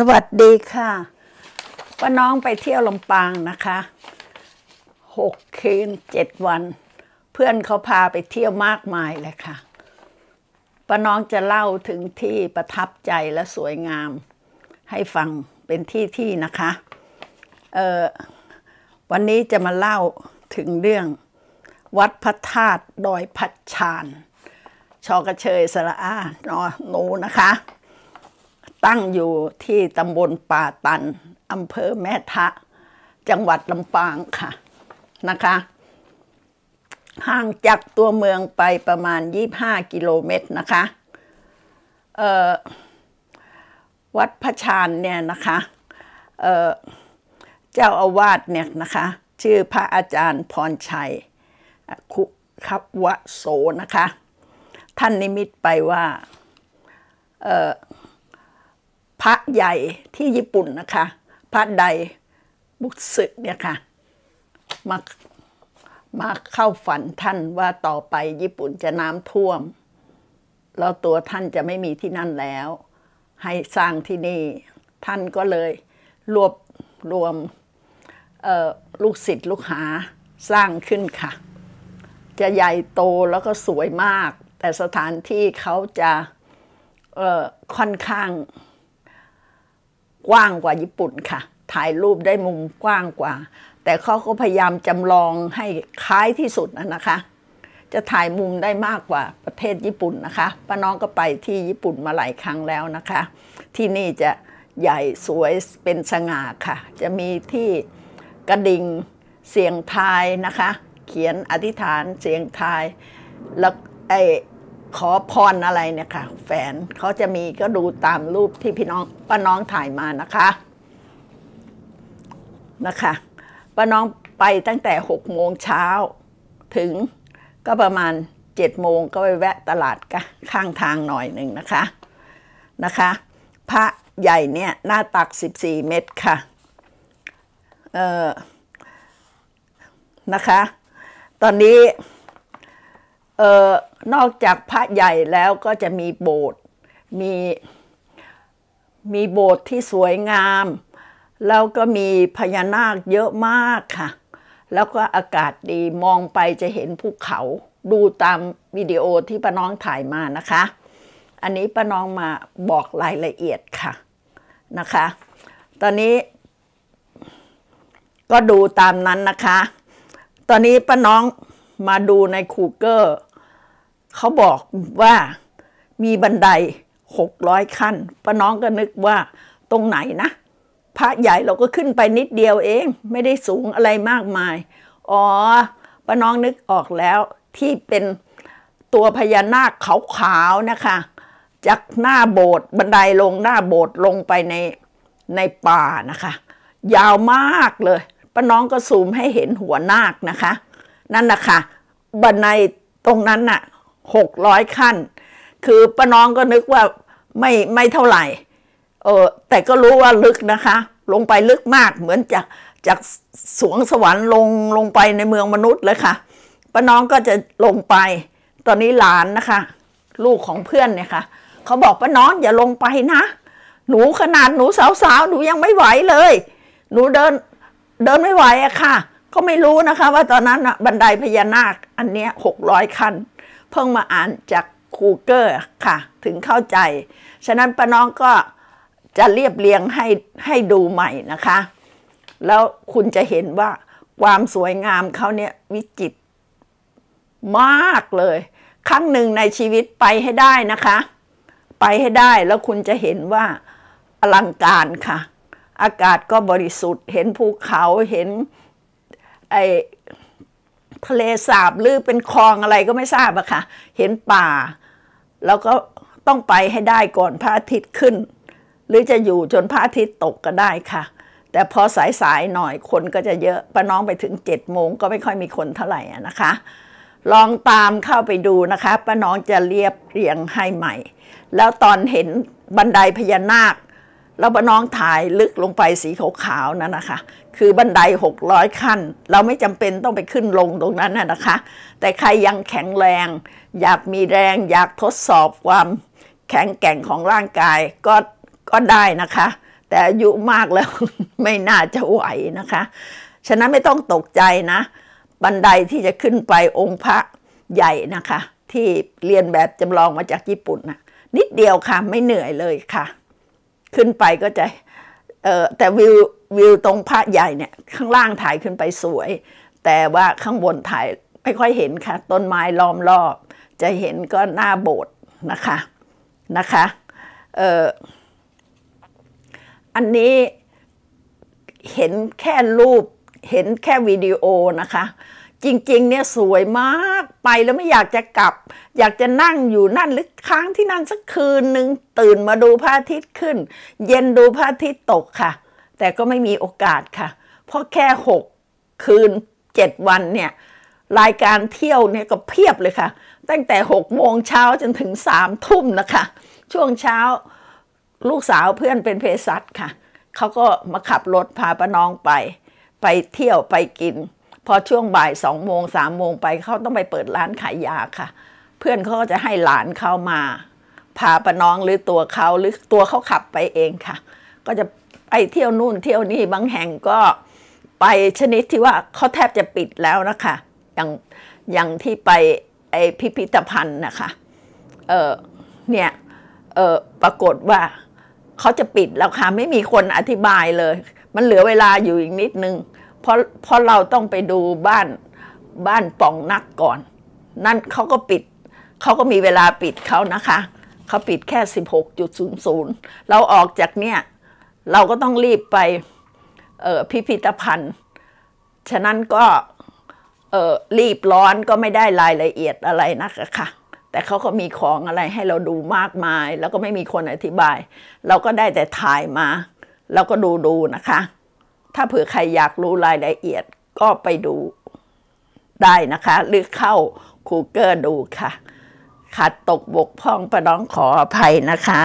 สวัสดีค่ะ ป้าน้องไปเที่ยวลำปางนะคะหกคืนเจ็ดวัน เพื่อนเขาพาไปเที่ยวมากมายเลยค่ะ ป้าน้องจะเล่าถึงที่ประทับใจและสวยงาม ให้ฟังเป็นที่ที่นะคะ เออวันนี้จะมาเล่าถึงเรื่อง วัดพระธาตุดอยพัดชานชอกระเชยสระอานอนูนะคะตั้งอยู่ที่ตำบลป่าตัน อำเภอแม่ทะ จังหวัดลำปางค่ะ นะคะ ห่างจากตัวเมืองไปประมาณ 25 กิโลเมตรนะคะวัดพระชานเนี่ยนะคะเเจ้าอาวาสเนี่ยนะคะ ชื่อพระอาจารย์พรชัยคุคับวะโส นะคะ ท่านนิมิตไปว่า เพระใหญ่ที่ญี่ปุ่นนะคะ พระใดบุสึเนี่ยค่ะมามาเข้าฝันท่านว่าต่อไปญี่ปุ่นจะน้ำท่วม แล้วตัวท่านจะไม่มีที่นั่นแล้ว ให้สร้างที่นี่ท่านก็เลย รวบรวมลูกศิษย์ลูกหาสร้างขึ้นค่ะ จะใหญ่โตแล้วก็สวยมาก แต่สถานที่เขาจะค่อนข้างกว้างกว่าญี่ปุ่นค่ะ ถ่ายรูปได้มุมกว้างกว่า แต่เขาก็พยายามจำลองให้คล้ายที่สุดนะคะ จะถ่ายมุมได้มากกว่าประเทศญี่ปุ่นนะคะ ป้าน้องก็ไปที่ญี่ปุ่นมาหลายครั้งแล้วนะคะ ที่นี่จะใหญ่สวยเป็นสง่าค่ะ จะมีที่กระดิ่งเสียงทายนะคะ เขียนอธิษฐานเสียงทายแล้วไอขอพรอะไรเนี่ยค่ะ แฟนเขาจะมีก็ดูตามรูปที่พี่น้องป้าน้องถ่ายมานะคะ นะคะป้าน้องไปตั้งแต่ 6 โมงเช้าถึงก็ประมาณ 7 โมงก็ไปแวะตลาดกข้างทางหน่อยหนึ่งนะคะ นะคะพระใหญ่เนี่ย หน้าตัก 14 เมตรค่ะ เออนะคะ ตอนนี้เออนอกจากพระใหญ่แล้วก็จะมีโบสถ์มี มีโบสถ์ที่สวยงาม แล้วก็มีพญานาคเยอะมากค่ะ แล้วก็อากาศดีมองไปจะเห็นภูเขาดูตามวิดีโอที่ป้าน้องถ่ายมานะคะ อันนี้ป้าน้องมาบอกรายละเอียดค่ะนะคะ ตอนนี้ ก็ดูตามนั้นนะคะ ตอนนี้ป้าน้องมาดูในคูเกอร์เขาบอกว่ามีบันไดหกร้อยขั้น ป้าน้องก็นึกว่าตรงไหนนะ พระใหญ่เราก็ขึ้นไปนิดเดียวเอง ไม่ได้สูงอะไรมากมาย อ๋อป้าน้องนึกออกแล้วที่เป็นตัวพญานาคขาวๆนะคะ จากหน้าโบสถ์บันไดลงหน้าโบสถ์ลงไปใน ในป่านะคะ ยาวมากเลยป้าน้องก็ซูมให้เห็นหัวนาคนะคะ นั่นนะคะบันไดตรงนั้นน่ะหกร้อยขั้น คือป้าน้องก็นึกว่าไม่ไม่ เท่าไหร่ เออ แต่ก็รู้ว่าลึกนะคะ ลงไปลึกมาก เหมือนจากจากสวงสวรรค์ลง ลงไปในเมืองมนุษย์เลยค่ะ ป้าน้องก็จะลงไป ตอนนี้หลานนะคะ ลูกของเพื่อน เนี่ยค่ะ เขาบอกป้าน้อง อย่าลงไปนะ หนูขนาดหนูสาวสาวหนู ยังไม่ไหวเลย หนูเดินเดินไม่ไหวอะค่ะ ก็ไม่รู้นะคะ ว่าตอนนั้นบันไดพญานาคอันเนี้ยหกร้อยขั้นเพิ่งมาอ่านจากคูเกอร์ค่ะ ถึงเข้าใจ ฉะนั้นป้าน้องก็จะเรียบเรียงให้ให้ดูใหม่นะคะ แล้วคุณจะเห็นว่าความสวยงามเขาเนี่ยวิจิตรมากเลย ครั้งหนึ่งในชีวิตไปให้ได้นะคะ ไปให้ได้แล้วคุณจะเห็นว่าอลังการค่ะ อากาศก็บริสุทธิ์ เห็นภูเขาเห็นไอทะเลสาบหรือเป็นคลองอะไรก็ไม่ทราบอะค่ะ เห็นป่า แล้วก็ต้องไปให้ได้ก่อนพระอาทิตย์ขึ้น หรือจะอยู่จนพระอาทิตย์ตกก็ได้ค่ะ แต่พอสายๆหน่อยคนก็จะเยอะป้าน้องไปถึงเจ็ดโมงก็ไม่ค่อยมีคนเท่าไหร่นะคะ ลองตามเข้าไปดูนะคะป้าน้องจะเรียบเรียงให้ใหม่ แล้วตอนเห็นบันไดพญานาคแล้วน้องถ่ายลึกลงไปสีขาวๆนั่นนะคะคือบันได600 ขั้น เราไม่จำเป็นต้องไปขึ้นลงตรงนั้นนะคะ แต่ใครยังแข็งแรง อยากมีแรง อยากทดสอบความแข็งแกร่งของร่างกายก็ก็ได้นะคะ แต่อายุมากแล้วไม่น่าจะไหวนะคะ ฉะนั้นไม่ต้องตกใจนะ บันไดที่จะขึ้นไปองค์พระใหญ่นะคะ ที่เรียนแบบจำลองมาจากญี่ปุ่นนะนิดเดียวค่ะไม่เหนื่อยเลยค่ะขึ้นไปก็จะเออแต่วิววิวตรงพระใหญ่เนี่ย ข้างล่างถ่ายขึ้นไปสวย แต่ว่าข้างบนถ่ายไม่ค่อยเห็นค่ะ ต้นไม้ล้อมรอบ จะเห็นก็หน้าโบสถ์นะคะนะคะเอออันนี้เห็นแค่รูปเห็นแค่วิดีโอนะคะจริง ๆ เนี่ย สวยมาก ไปแล้วไม่อยากจะกลับ อยากจะนั่งอยู่นั่นหรือค้างที่นั่นสักคืนหนึ่งตื่นมาดูพระอาทิตย์ขึ้น เย็นดูพระอาทิตย์ตกค่ะ แต่ก็ไม่มีโอกาสค่ะ เพราะแค่หกคืนเจ็ดวันเนี่ย รายการเที่ยวเนี่ยก็เพียบเลยค่ะ ตั้งแต่หกโมงเช้าจนถึงสามทุ่มนะคะ ช่วงเช้าลูกสาวเพื่อนเป็นเภสัชค่ะ เขาก็มาขับรถพาป้าน้องไป ไปเที่ยวไปกินพอช่วงบ่ายสองโมงสามโมงไปเขาต้องไปเปิดร้านขายยาค่ะ เพื่อนเขาก็จะให้หลานเขามา พาปน้องหรือตัวเขาหรือตัวเขาขับไปเองค่ะ ก็จะไปเที่ยวนู่น เที่ยวนี่บางแห่งก็ไปชนิดที่ว่าเขาแทบจะปิดแล้วนะคะ อย่างอย่างที่ไปไอพิพิธภัณฑ์นะคะเออเนี่ยเออปรากฏว่าเขาจะปิดแล้วค่ะไม่มีคนอธิบายเลย มันเหลือเวลาอยู่อีกนิดนึงเพราะเพราะเราต้องไปดูบ้านบ้านป่องนักก่อน นั่นเขาก็ปิดเขาก็มีเวลาปิดเขานะคะ เขาปิดแค่ 16.00เราออกจากเนี่ยเราก็ต้องรีบไปพิพิธภัณฑ์ฉะนั้นก็รีบร้อนก็ไม่ได้รายละเอียดอะไรนะคะะแต่เขาก็มีของอะไรให้เราดูมากมาย แล้วก็ไม่มีคนอธิบาย เราก็ได้แต่ถ่ายมา แล้วก็ดูดูนะคะถ้าเผื่อใครอยากรู้รายละเอียดก็ไปดู ได้นะคะ หรือเข้า Google ดูค่ะขาดตกบกพร่องประน้องขออภัยนะคะ